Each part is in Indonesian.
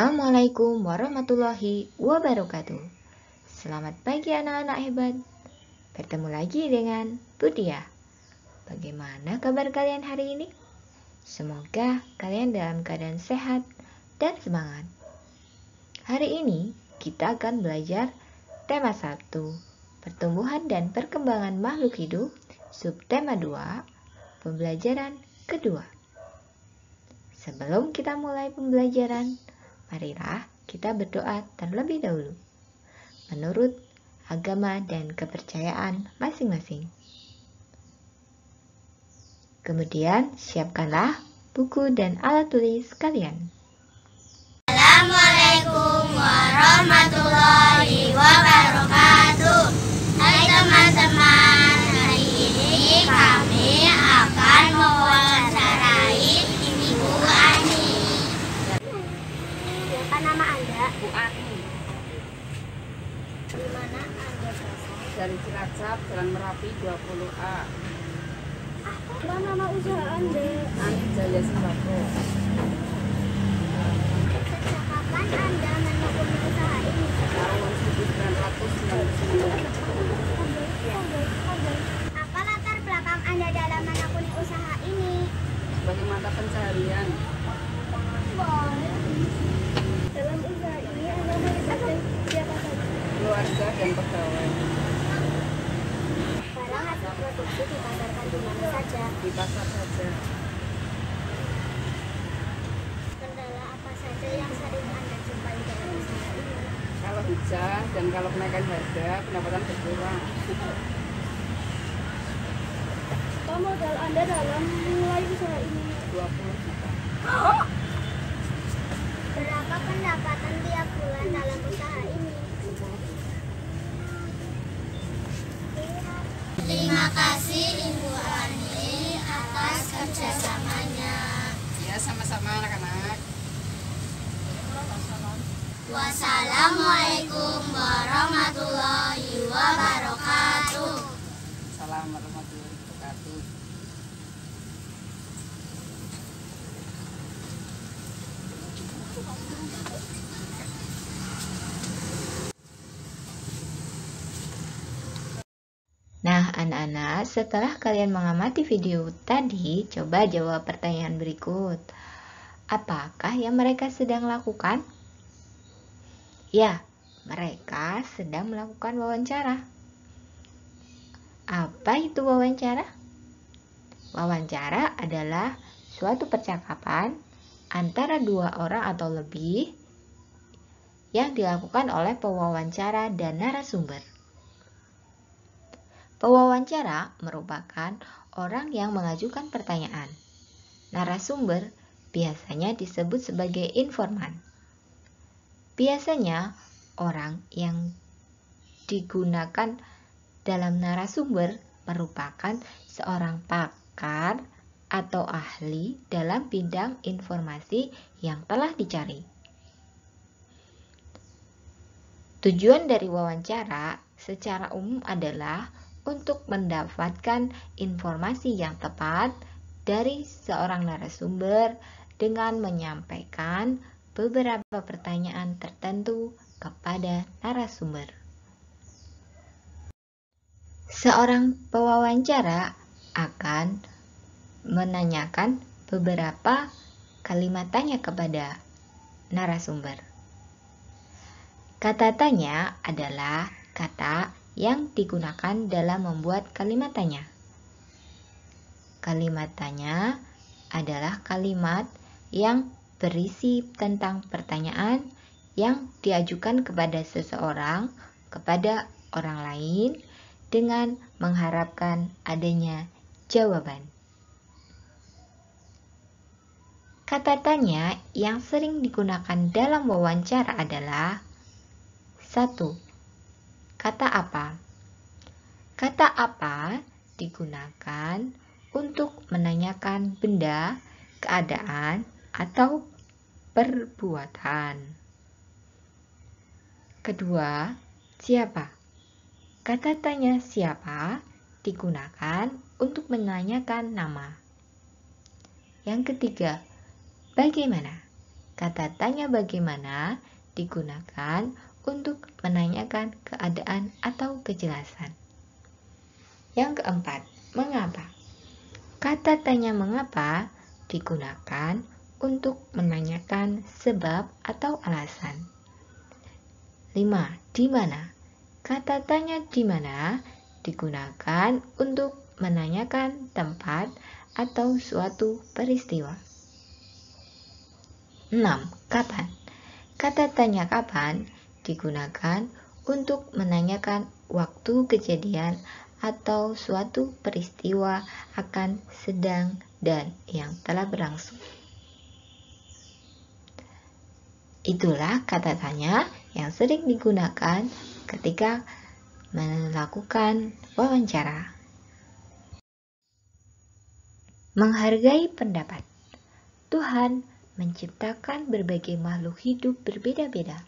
Assalamualaikum warahmatullahi wabarakatuh. Selamat pagi anak-anak hebat. Bertemu lagi dengan Budia. Bagaimana kabar kalian hari ini? Semoga kalian dalam keadaan sehat dan semangat. Hari ini kita akan belajar tema 1, pertumbuhan dan perkembangan makhluk hidup, subtema 2, pembelajaran kedua. Sebelum kita mulai pembelajaran, Marilah kita berdoa terlebih dahulu. Menurut agama dan kepercayaan masing-masing. Kemudian siapkanlah buku dan alat tulis kalian. Assalamualaikum warahmatullahi wabarakatuh. dari Cilacap, Jalan Merapi 20A. Apa nama usaha Anda? Ani Jaya Sembako. Sejak kapan Anda menekuni di mana saja di pasar saja kendala apa saja yang sering anda jumpai dalam usaha ini kalau hujan dan kalau kenaikan harga pendapatan berkurang apa modal anda dalam mulai usaha ini 20 juta oh. berapa pendapatan tiap bulan dalam usaha ini Terima kasih. sama-sama anak-anak. Wassalamualaikum warahmatullahi wabarakatuh. Salam warahmatullahi wabarakatuh. Thank you. Anak-anak, setelah kalian mengamati video tadi, coba jawab pertanyaan berikut. Apakah yang mereka sedang lakukan? Ya, mereka sedang melakukan wawancara. Apa itu wawancara? Wawancara adalah suatu percakapan antara dua orang atau lebih yang dilakukan oleh pewawancara dan narasumber. Pewawancara merupakan orang yang mengajukan pertanyaan. Narasumber biasanya disebut sebagai informan. Biasanya orang yang digunakan dalam narasumber merupakan seorang pakar atau ahli dalam bidang informasi yang telah dicari. Tujuan dari wawancara secara umum adalah untuk mendapatkan informasi yang tepat dari seorang narasumber dengan menyampaikan beberapa pertanyaan tertentu kepada narasumber. Seorang pewawancara akan menanyakan beberapa kalimat tanya kepada narasumber. Kata tanya adalah kata yang digunakan dalam membuat kalimat tanya. Kalimat tanya adalah kalimat yang berisi tentang pertanyaan yang diajukan kepada seseorang, kepada orang lain, dengan mengharapkan adanya jawaban. Kata tanya yang sering digunakan dalam wawancara adalah 1 Kata apa? Kata apa digunakan untuk menanyakan benda, keadaan, atau perbuatan. Kedua, siapa? Kata tanya siapa digunakan untuk menanyakan nama. Yang ketiga, bagaimana? Kata tanya bagaimana digunakan untuk menanyakan keadaan atau kejelasan. Yang keempat, mengapa? Kata tanya mengapa digunakan untuk menanyakan sebab atau alasan. Lima, Di mana? Kata tanya di mana digunakan untuk menanyakan tempat atau suatu peristiwa. 6. Kapan? Kata tanya kapan digunakan untuk menanyakan waktu kejadian atau suatu peristiwa akan sedang dan yang telah berlangsung. Itulah kata tanya yang sering digunakan ketika melakukan wawancara. Menghargai pendapat Tuhan menciptakan berbagai makhluk hidup berbeda-beda.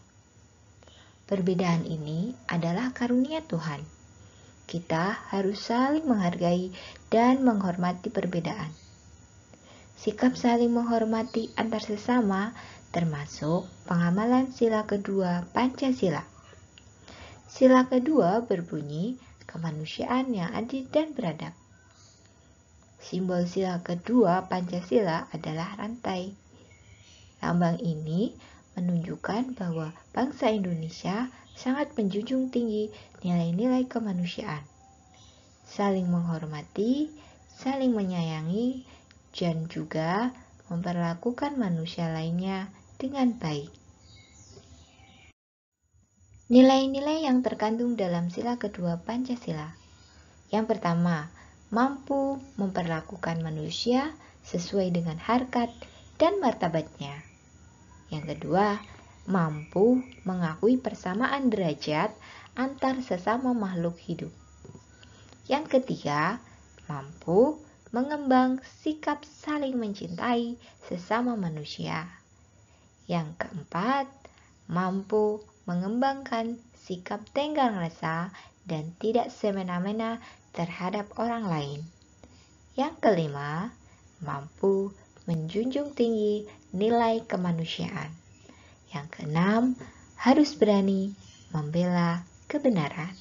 Perbedaan ini adalah karunia Tuhan. Kita harus saling menghargai dan menghormati perbedaan. Sikap saling menghormati antar sesama termasuk pengamalan sila kedua Pancasila. Sila kedua berbunyi kemanusiaan yang adil dan beradab. Simbol sila kedua Pancasila adalah rantai. Lambang ini menunjukkan bahwa bangsa Indonesia sangat menjunjung tinggi nilai-nilai kemanusiaan. Saling menghormati, saling menyayangi, dan juga memperlakukan manusia lainnya dengan baik. Nilai-nilai yang terkandung dalam sila kedua Pancasila. Yang pertama, mampu memperlakukan manusia sesuai dengan harkat dan martabatnya. Yang kedua, mampu mengakui persamaan derajat antar sesama makhluk hidup. Yang ketiga, mampu mengembang sikap saling mencintai sesama manusia. Yang keempat, mampu mengembangkan sikap tenggang rasa dan tidak semena-mena terhadap orang lain. Yang kelima, mampu menjunjung tinggi nilai kemanusiaan. Yang keenam, harus berani membela kebenaran.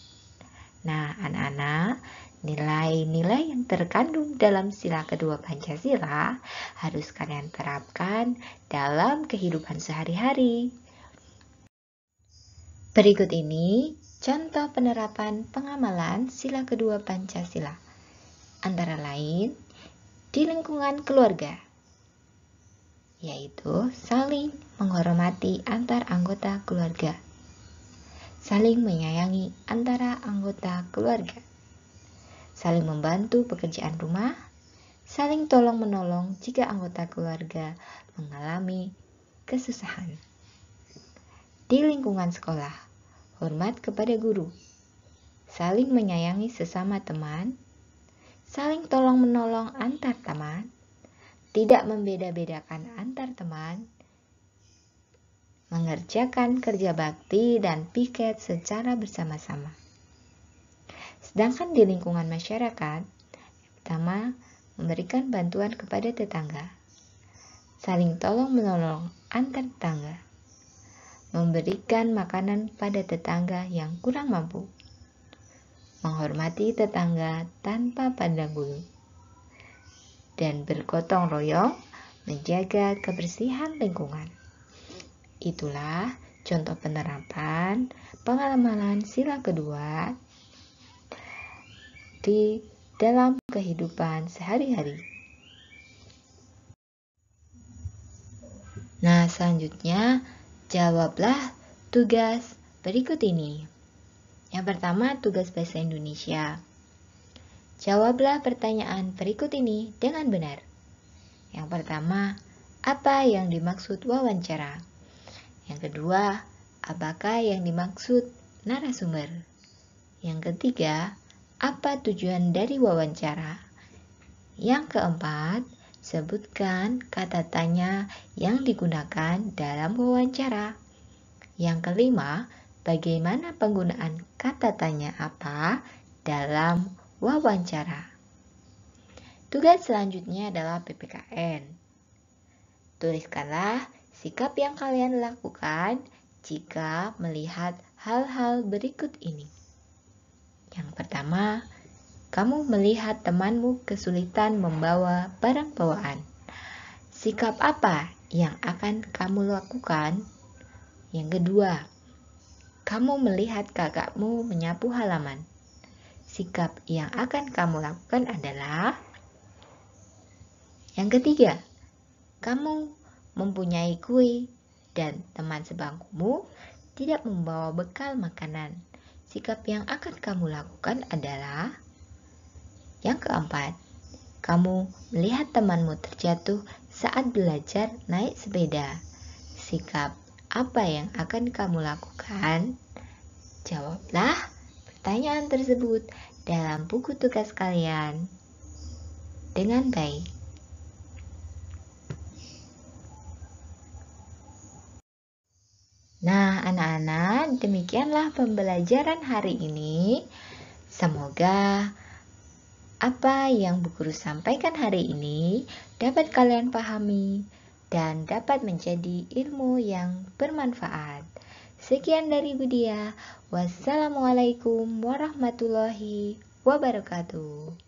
Nah, anak-anak, nilai-nilai yang terkandung dalam sila kedua Pancasila harus kalian terapkan dalam kehidupan sehari-hari. Berikut ini contoh penerapan pengamalan sila kedua Pancasila. Antara lain, di lingkungan keluarga, yaitu saling menghormati antar anggota keluarga, saling menyayangi antara anggota keluarga, saling membantu pekerjaan rumah, saling tolong-menolong jika anggota keluarga mengalami kesusahan. Di lingkungan sekolah, hormat kepada guru, saling menyayangi sesama teman, saling tolong-menolong antar teman, tidak membeda-bedakan antar teman, mengerjakan kerja bakti dan piket secara bersama-sama. Sedangkan di lingkungan masyarakat, pertama, memberikan bantuan kepada tetangga, saling tolong-menolong antar tetangga, memberikan makanan pada tetangga yang kurang mampu, menghormati tetangga tanpa pandang bulu dan bergotong royong menjaga kebersihan lingkungan. Itulah contoh penerapan pengalaman sila kedua di dalam kehidupan sehari-hari. Nah, selanjutnya jawablah tugas berikut ini. Yang pertama, tugas bahasa Indonesia. Jawablah pertanyaan berikut ini dengan benar. Yang pertama, apa yang dimaksud wawancara? Yang kedua, apakah yang dimaksud narasumber? Yang ketiga, apa tujuan dari wawancara? Yang keempat, sebutkan kata tanya yang digunakan dalam wawancara. Yang kelima, bagaimana penggunaan kata tanya apa dalam wawancara. Tugas selanjutnya adalah PPKN. Tuliskanlah sikap yang kalian lakukan jika melihat hal-hal berikut ini. Yang pertama, kamu melihat temanmu kesulitan membawa barang bawaan. Sikap apa yang akan kamu lakukan? Yang kedua, kamu melihat kakakmu menyapu halaman sikap yang akan kamu lakukan adalah yang ketiga, kamu mempunyai kue dan teman sebangkumu tidak membawa bekal makanan. Sikap yang akan kamu lakukan adalah yang keempat, kamu melihat temanmu terjatuh saat belajar naik sepeda. Sikap apa yang akan kamu lakukan? Jawablah pertanyaan tersebut dalam buku tugas kalian dengan baik. Nah, anak-anak, demikianlah pembelajaran hari ini. Semoga apa yang Bu Guru sampaikan hari ini dapat kalian pahami dan dapat menjadi ilmu yang bermanfaat. Sekian dari Budia. Wassalamualaikum warahmatullahi wabarakatuh.